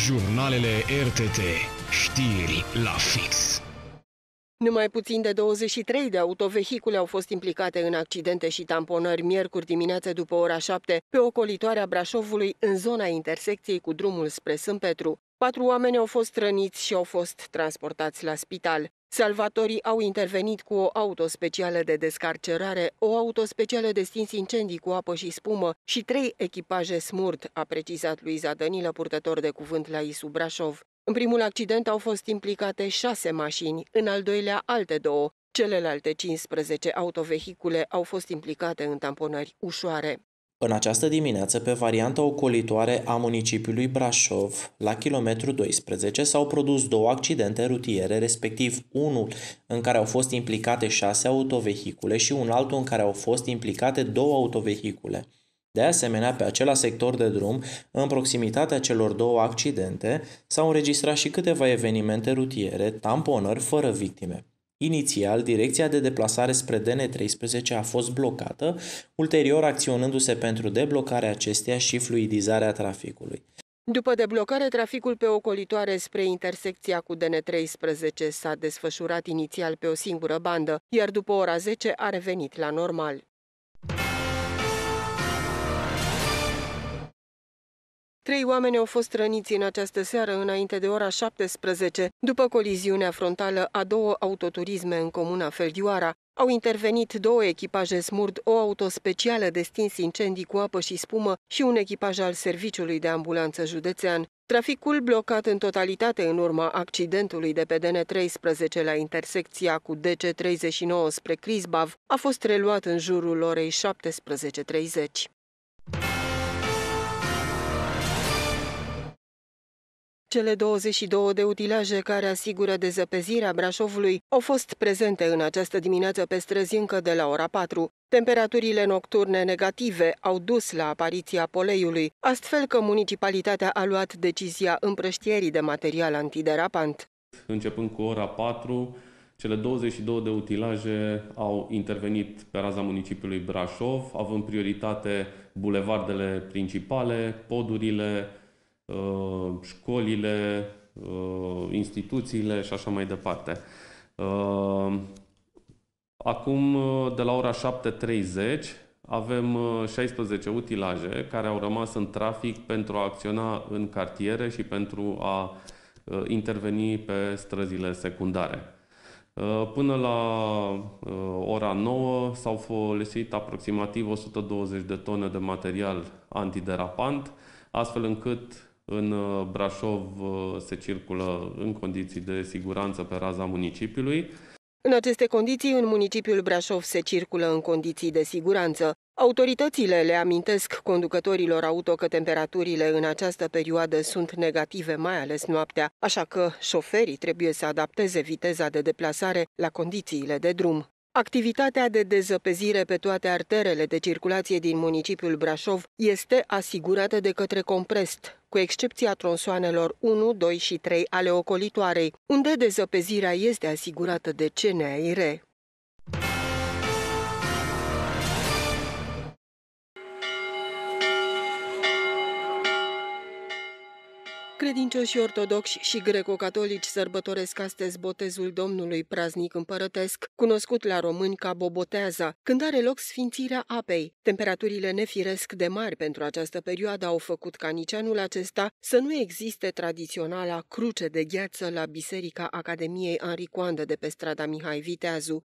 Jurnalele RTT. Știri la fix. Numai puțin de 23 de autovehicule au fost implicate în accidente și tamponări miercuri dimineață după ora 7 pe ocolitoarea Brașovului în zona intersecției cu drumul spre Sâmpetru. Patru oameni au fost răniți și au fost transportați la spital. Salvatorii au intervenit cu o auto specială de descarcerare, o auto specială de stins incendii cu apă și spumă și trei echipaje smurt, a precizat Luiza Dănilă, purtător de cuvânt la ISU Brașov. În primul accident au fost implicate șase mașini, în al doilea alte două. Celelalte 15 autovehicule au fost implicate în tamponări ușoare. În această dimineață, pe varianta ocolitoare a municipiului Brașov, la kilometru 12, s-au produs două accidente rutiere, respectiv unul în care au fost implicate șase autovehicule și un altul în care au fost implicate două autovehicule. De asemenea, pe acela sector de drum, în proximitatea celor două accidente, s-au înregistrat și câteva evenimente rutiere, tamponări fără victime. Inițial, direcția de deplasare spre DN13 a fost blocată, ulterior acționându-se pentru deblocarea acesteia și fluidizarea traficului. După deblocare, traficul pe ocolitoare spre intersecția cu DN13 s-a desfășurat inițial pe o singură bandă, iar după ora 10 a revenit la normal. Trei oameni au fost răniți în această seară înainte de ora 17, după coliziunea frontală a două autoturisme în comuna Feldioara. Au intervenit două echipaje smurd, o auto specială de stins incendii cu apă și spumă și un echipaj al Serviciului de Ambulanță Județean. Traficul blocat în totalitate în urma accidentului de pe DN13 la intersecția cu DC39 spre Crisbav a fost reluat în jurul orei 17.30. Cele 22 de utilaje care asigură dezăpezirea Brașovului au fost prezente în această dimineață pe străzi încă de la ora 4. Temperaturile nocturne negative au dus la apariția poleiului, astfel că municipalitatea a luat decizia împrăștierii de material antiderapant. Începând cu ora 4, cele 22 de utilaje au intervenit pe raza municipiului Brașov, având prioritate bulevardele principale, podurile, Uh, școlile, uh, instituțiile și așa mai departe. Uh, acum, de la ora 7.30, avem 16 utilaje care au rămas în trafic pentru a acționa în cartiere și pentru a interveni pe străzile secundare. Până la ora 9 s-au folosit aproximativ 120 de tone de material antiderapant, astfel încât în uh, Brașov uh, se circulă în condiții de siguranță pe raza municipiului. În aceste condiții, în municipiul Brașov se circulă în condiții de siguranță. Autoritățile le amintesc conducătorilor auto că temperaturile în această perioadă sunt negative, mai ales noaptea, așa că șoferii trebuie să adapteze viteza de deplasare la condițiile de drum. Activitatea de dezăpezire pe toate arterele de circulație din municipiul Brașov este asigurată de către Comprest, cu excepția tronsoanelor 1, 2 și 3 ale ocolitoarei, unde dezăpezirea este asigurată de CNAIR. Credincioșii ortodoxi și greco-catolici sărbătoresc astăzi botezul Domnului praznic împărătesc, cunoscut la români ca boboteaza, când are loc sfințirea apei. Temperaturile nefiresc de mari pentru această perioadă au făcut ca nici anul acesta să nu existe tradiționala cruce de gheață la Biserica Academiei Henri Coandă de pe strada Mihai Viteazu.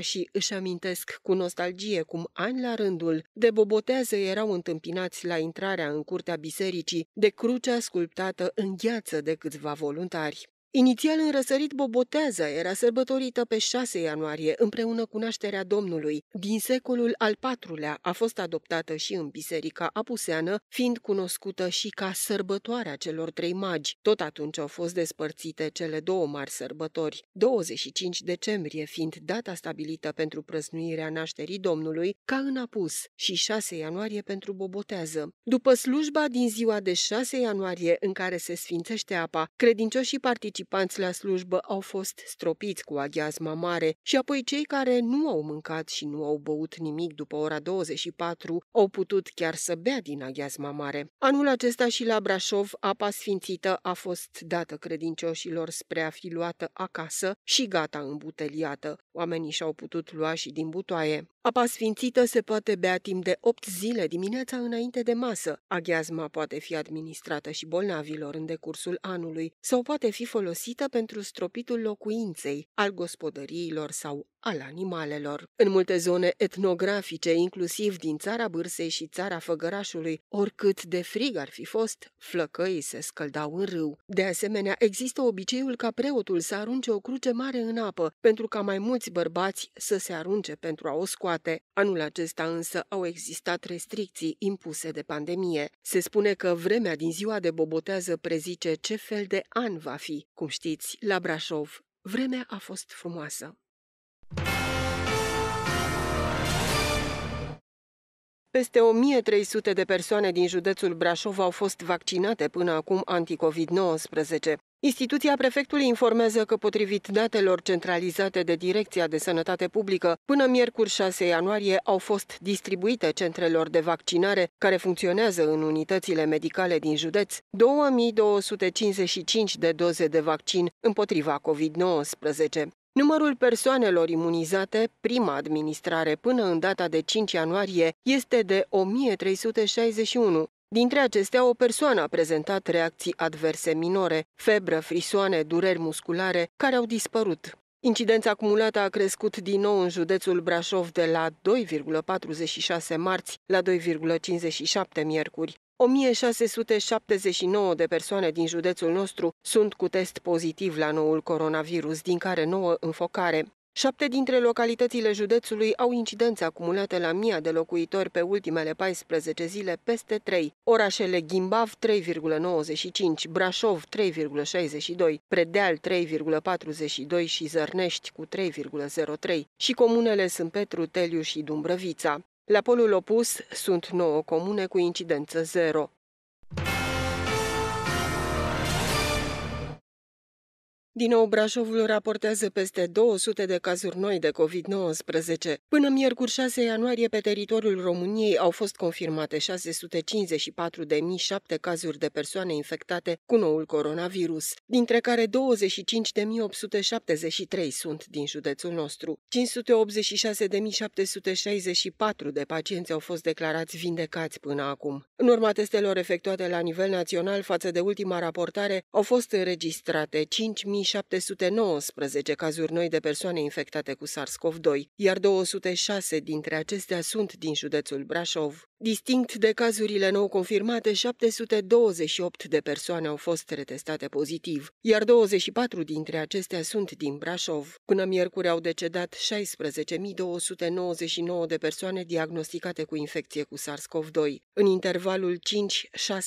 și își amintesc cu nostalgie cum ani la rândul de Boboteaza erau întâmpinați la intrarea în curtea bisericii de crucea sculptată îngheață de câțiva voluntari. Inițial în răsărit Boboteaza era sărbătorită pe 6 ianuarie împreună cu nașterea Domnului. Din secolul al IV-lea a fost adoptată și în biserica apuseană, fiind cunoscută și ca sărbătoarea celor trei magi. Tot atunci au fost despărțite cele două mari sărbători, 25 decembrie fiind data stabilită pentru prăznuirea nașterii Domnului, ca în apus, și 6 ianuarie pentru Boboteaza. După slujba din ziua de 6 ianuarie în care se sfințește apa, credincioșii participă participanți la slujbă au fost stropiți cu aghiazma mare și apoi cei care nu au mâncat și nu au băut nimic după ora 24 au putut chiar să bea din aghiazma mare. Anul acesta și la Brașov, apa sfințită a fost dată credincioșilor spre a fi luată acasă și gata îmbuteliată. Oamenii și-au putut lua și din butoaie. Apa sfințită se poate bea timp de 8 zile dimineața înainte de masă. Aghiazma poate fi administrată și bolnavilor în decursul anului sau poate fi folosită pentru stropitul locuinței, al gospodăriilor sau al animalelor. În multe zone etnografice, inclusiv din țara Bârsei și țara Făgărașului, oricât de frig ar fi fost, flăcăii se scăldau în râu. De asemenea, există obiceiul ca preotul să arunce o cruce mare în apă, pentru ca mai mulți bărbați să se arunce pentru a o scoate. Anul acesta însă au existat restricții impuse de pandemie. Se spune că vremea din ziua de bobotează prezice ce fel de an va fi. Cum știți, la Brașov, vremea a fost frumoasă. Peste 1300 de persoane din județul Brașov au fost vaccinate până acum anticovid-19. Instituția prefectului informează că, potrivit datelor centralizate de Direcția de Sănătate Publică, până miercuri 6 ianuarie au fost distribuite centrelor de vaccinare care funcționează în unitățile medicale din județ 2255 de doze de vaccin împotriva COVID-19. Numărul persoanelor imunizate, prima administrare până în data de 5 ianuarie, este de 1361. Dintre acestea, o persoană a prezentat reacții adverse minore, febră, frisoane, dureri musculare, care au dispărut. Incidența acumulată a crescut din nou în județul Brașov de la 2,46 marți la 2,57 miercuri. 1679 de persoane din județul nostru sunt cu test pozitiv la noul coronavirus, din care 9 înfocare. Șapte dintre localitățile județului au incidențe acumulate la mia de locuitori pe ultimele 14 zile peste 3. Orașele Gimbav 3,95, Brașov 3,62, Predeal 3,42 și Zărnești cu 3,03 și comunele Sâmpetru, Teliu și Dumbrăvița. La polul opus sunt 9 comune cu incidență zero. Din nou, Brașovul raportează peste 200 de cazuri noi de COVID-19. Până miercuri 6 ianuarie, pe teritoriul României au fost confirmate 654.007 cazuri de persoane infectate cu noul coronavirus, dintre care 25.873 sunt din județul nostru. 586.764 de pacienți au fost declarați vindecați până acum. În urma testelor efectuate la nivel național față de ultima raportare, au fost înregistrate 5.000 2719 cazuri noi de persoane infectate cu SARS-CoV-2, iar 206 dintre acestea sunt din județul Brașov. Distinct de cazurile nou confirmate, 728 de persoane au fost retestate pozitiv, iar 24 dintre acestea sunt din Brașov. Până miercuri au decedat 16.299 de persoane diagnosticate cu infecție cu SARS-CoV-2. În intervalul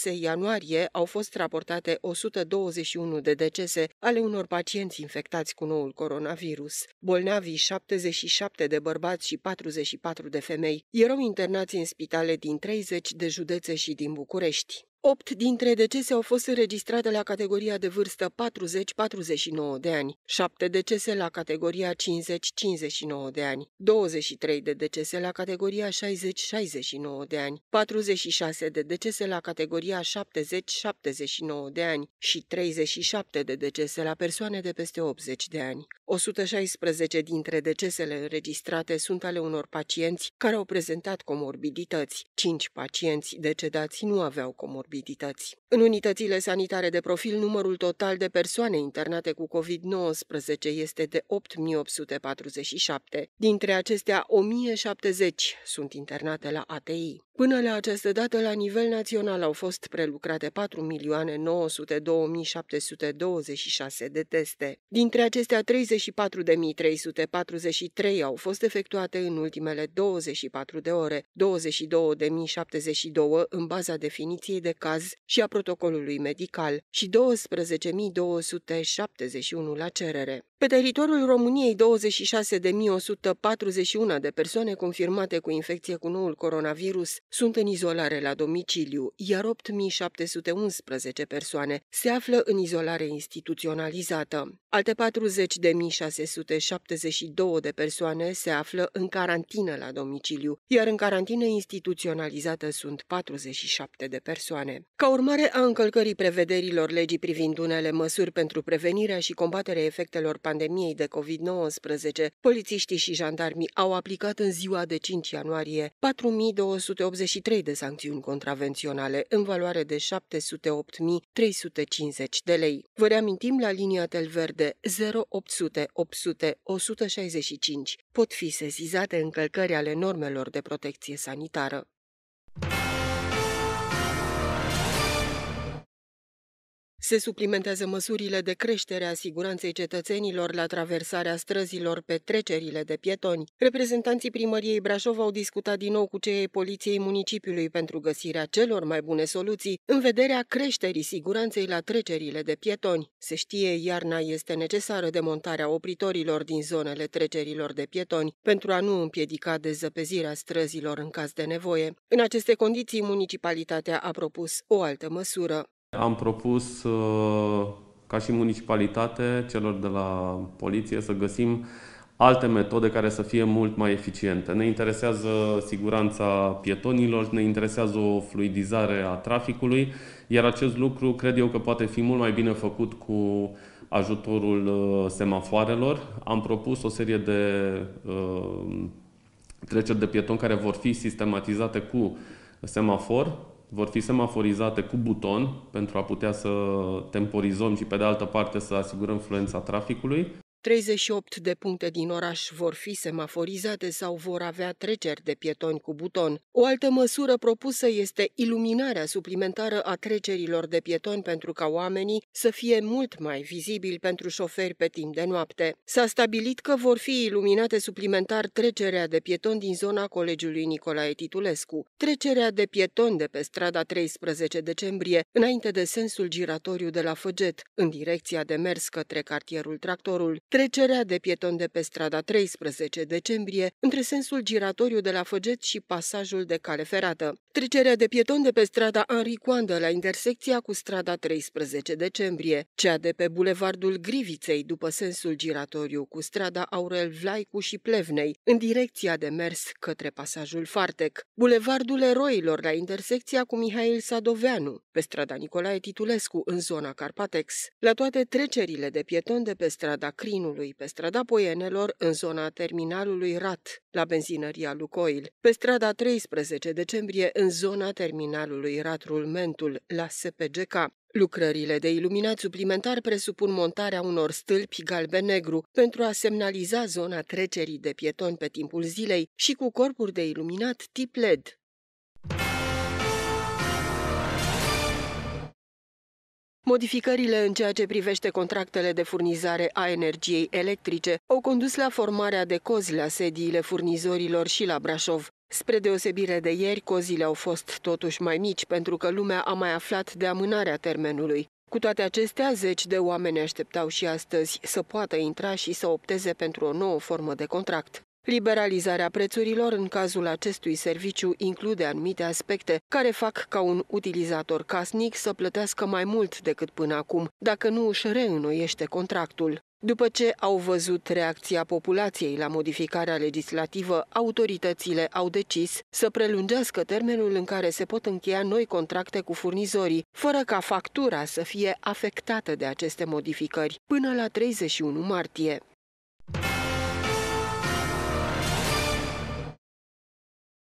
5-6 ianuarie au fost raportate 121 de decese ale unor pacienți infectați cu noul coronavirus. Bolnavii, 77 de bărbați și 44 de femei, erau internați în spitale din 30 de județe și din București. Opt dintre decese au fost înregistrate la categoria de vârstă 40-49 de ani, 7 decese la categoria 50-59 de ani, 23 de decese la categoria 60-69 de ani, 46 de decese la categoria 70-79 de ani și 37 de decese la persoane de peste 80 de ani. 116 dintre decesele înregistrate sunt ale unor pacienți care au prezentat comorbidități. 5 pacienți decedați nu aveau comorbidități. În unitățile sanitare de profil, numărul total de persoane internate cu COVID-19 este de 8847. Dintre acestea, 1070 sunt internate la ATI. Până la această dată, la nivel național au fost prelucrate 4.902.726 de teste. Dintre acestea, 34.343 au fost efectuate în ultimele 24 de ore, 22.072 în baza definiției de caz și a protocolului medical și 12.271 la cerere. Pe teritoriul României, 26.141 de persoane confirmate cu infecție cu noul coronavirus sunt în izolare la domiciliu, iar 8.711 persoane se află în izolare instituționalizată. Alte 40.672 de persoane se află în carantină la domiciliu, iar în carantină instituționalizată sunt 47 de persoane. Ca urmare a încălcării prevederilor legii privind unele măsuri pentru prevenirea și combaterea efectelor pandemiei de COVID-19, polițiștii și jandarmii au aplicat în ziua de 5 ianuarie 4.283 de sancțiuni contravenționale în valoare de 708.350 de lei. Vă reamintim la linia Telverde 0800 800 165. Pot fi sesizate încălcări ale normelor de protecție sanitară. Se suplimentează măsurile de creștere a siguranței cetățenilor la traversarea străzilor pe trecerile de pietoni. Reprezentanții primăriei Brașov au discutat din nou cu cei ai Poliției Municipiului pentru găsirea celor mai bune soluții în vederea creșterii siguranței la trecerile de pietoni. Se știe, iarna este necesară demontarea opritorilor din zonele trecerilor de pietoni pentru a nu împiedica dezăpezirea străzilor în caz de nevoie. În aceste condiții, municipalitatea a propus o altă măsură. Am propus uh, ca și municipalitate celor de la poliție să găsim alte metode care să fie mult mai eficiente. Ne interesează siguranța pietonilor, ne interesează o fluidizare a traficului, iar acest lucru cred eu că poate fi mult mai bine făcut cu ajutorul uh, semafoarelor. Am propus o serie de uh, treceri de pieton care vor fi sistematizate cu semafor, vor fi semaforizate cu buton pentru a putea să temporizăm și pe de altă parte să asigurăm fluența traficului. 38 de puncte din oraș vor fi semaforizate sau vor avea treceri de pietoni cu buton. O altă măsură propusă este iluminarea suplimentară a trecerilor de pietoni pentru ca oamenii să fie mult mai vizibili pentru șoferi pe timp de noapte. S-a stabilit că vor fi iluminate suplimentar trecerea de pietoni din zona Colegiului Nicolae Titulescu, trecerea de pietoni de pe strada 13 decembrie, înainte de sensul giratoriu de la Făget, în direcția de mers către cartierul Tractorul, Trecerea de pieton de pe strada 13 decembrie între sensul giratoriu de la Făget și pasajul de cale ferată. Trecerea de pieton de pe strada Henri Coandă la intersecția cu strada 13 decembrie, cea de pe bulevardul Griviței după sensul giratoriu cu strada Aurel Vlaicu și Plevnei, în direcția de mers către pasajul Fartec, bulevardul Eroilor la intersecția cu Mihail Sadoveanu, pe strada Nicolae Titulescu în zona Carpatex, la toate trecerile de pieton de pe strada Crin benzinului pe strada Poienelor, în zona terminalului RAT, la benzinăria Lucoil, pe strada 13 decembrie, în zona terminalului RAT Rulmentul, la SPGK. Lucrările de iluminat suplimentar presupun montarea unor stâlpi galben-negru pentru a semnaliza zona trecerii de pietoni pe timpul zilei și cu corpuri de iluminat tip LED, Modificările în ceea ce privește contractele de furnizare a energiei electrice au condus la formarea de cozi la sediile furnizorilor și la Brașov. Spre deosebire de ieri, cozile au fost totuși mai mici pentru că lumea a mai aflat de amânarea termenului. Cu toate acestea, zeci de oameni așteptau și astăzi să poată intra și să opteze pentru o nouă formă de contract. Liberalizarea prețurilor în cazul acestui serviciu include anumite aspecte care fac ca un utilizator casnic să plătească mai mult decât până acum, dacă nu își reînnoiește contractul. După ce au văzut reacția populației la modificarea legislativă, autoritățile au decis să prelungească termenul în care se pot încheia noi contracte cu furnizorii, fără ca factura să fie afectată de aceste modificări, până la 31 martie.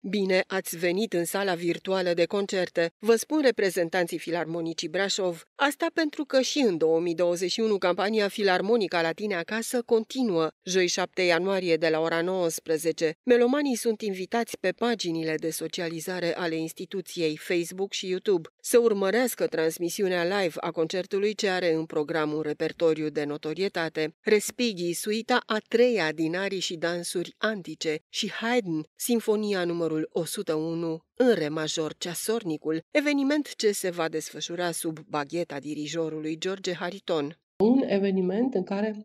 Bine ați venit în sala virtuală de concerte, vă spun reprezentanții Filarmonicii Brașov. Asta pentru că și în 2021 campania Filarmonica la tine acasă continuă, joi 7 ianuarie de la ora 19. Melomanii sunt invitați pe paginile de socializare ale instituției Facebook și YouTube să urmărească transmisiunea live a concertului ce are în program un repertoriu de notorietate. Respighi, suita a treia din arii și dansuri antice și Haydn, Sinfonia numărul numărul 101, în re major ceasornicul, eveniment ce se va desfășura sub bagheta dirijorului George Hariton. Un eveniment în care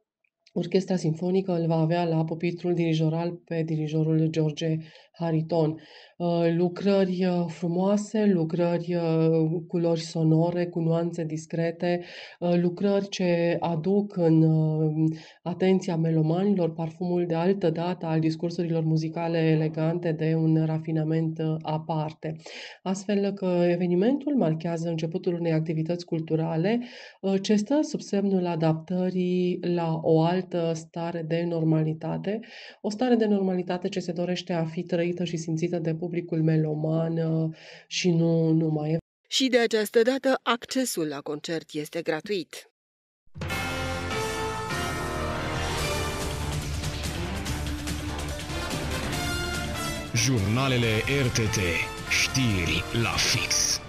Orchestra Sinfonică îl va avea la pupitrul dirijoral pe dirijorul George Hariton. Uh, lucrări uh, frumoase, lucrări uh, cu culori sonore, cu nuanțe discrete, lucrări ce aduc în atenția melomanilor parfumul de altă dată al discursurilor muzicale elegante de un rafinament aparte. Astfel că evenimentul marchează începutul unei activități culturale ce stă sub semnul adaptării la o altă stare de normalitate, o stare de normalitate ce se dorește a fi trăită trăită și simțită de publicul meloman uh, și nu numai. Și de această dată accesul la concert este gratuit. Jurnalele RTT. Știri la fix.